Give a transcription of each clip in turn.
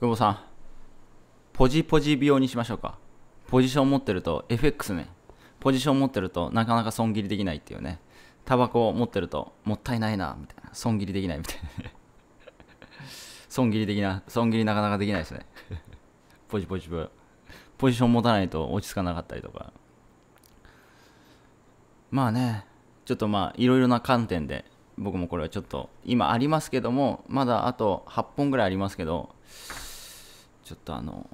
久保さん、ポジポジ病にしましょうか。ポジション持ってると、FX ね。ポジション持ってると、なかなか損切りできないっていうね。タバコを持ってると、もったいないな、みたいな。損切りできないみたいな。損切り的な、損切りなかなかできないですね。ポジポジブ。ポジション持たないと落ち着かなかったりとか。まあね、ちょっとまあ、いろいろな観点で、僕もこれはちょっと、今ありますけども、まだあと8本ぐらいありますけど、ちょっとあの、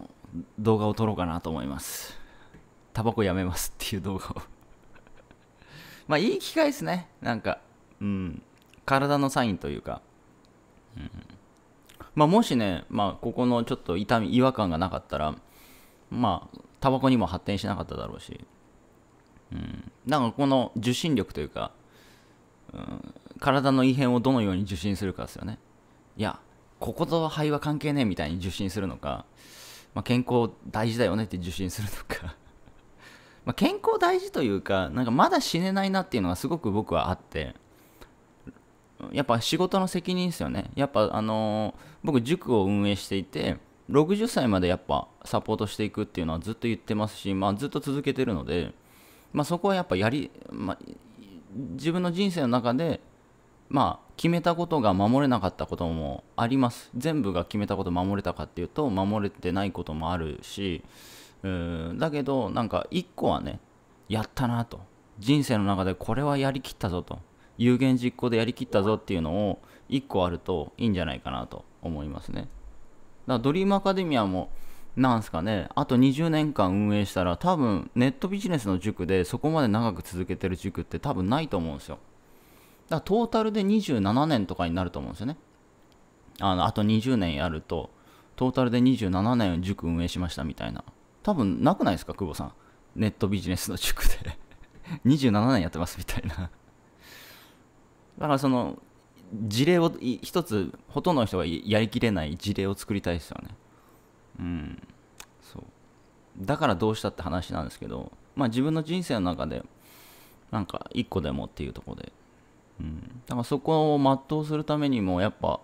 動画を撮ろうかなと思います。タバコやめますっていう動画を まあ、いい機会ですね。なんか、うん。体のサインというか。うん。まあ、もしね、まあ、ここのちょっと痛み、違和感がなかったら、まあ、タバコにも発展しなかっただろうし。うん。なんかこの受信力というか、うん、体の異変をどのように受信するかですよね。いや、ここと肺は関係ねえみたいに受診するのか、まあ、健康大事だよねって受診するのか ま健康大事というかなんかまだ死ねないなっていうのがすごく僕はあってやっぱ仕事の責任ですよねやっぱあのー、僕塾を運営していて60歳までやっぱサポートしていくっていうのはずっと言ってますし、まあ、ずっと続けてるので、まあ、そこはやっぱやり、まあ、自分の人生の中でまあ決めたことが守れなかったこともあります全部が決めたこと守れたかっていうと守れてないこともあるしうんだけどなんか1個はねやったなと人生の中でこれはやりきったぞと有言実行でやりきったぞっていうのを1個あるといいんじゃないかなと思いますねだからドリームアカデミアもなんすかねあと20年間運営したら多分ネットビジネスの塾でそこまで長く続けてる塾って多分ないと思うんですよだからトータルで27年とかになると思うんですよね。あの、あと20年やると、トータルで27年塾運営しましたみたいな。多分なくないですか、久保さん。ネットビジネスの塾で27 年やってますみたいなだからその、事例を一つ、ほとんどの人がやりきれない事例を作りたいですよね。うん。そう。だからどうしたって話なんですけど、まあ自分の人生の中で、なんか一個でもっていうところでだからそこを全うするためにもやっぱ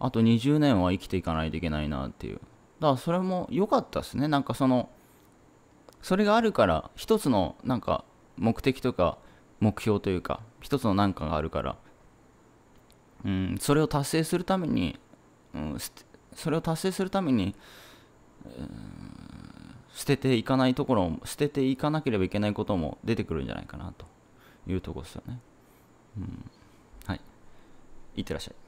あと20年は生きていかないといけないなっていうだからそれも良かったですねなんかそのそれがあるから一つのなんか目的とか目標というか一つの何かがあるから、うん、それを達成するために、うん、それを達成するために、うん、捨てていかないところも捨てていかなければいけないことも出てくるんじゃないかなというとこですよね。うんいってらっしゃい。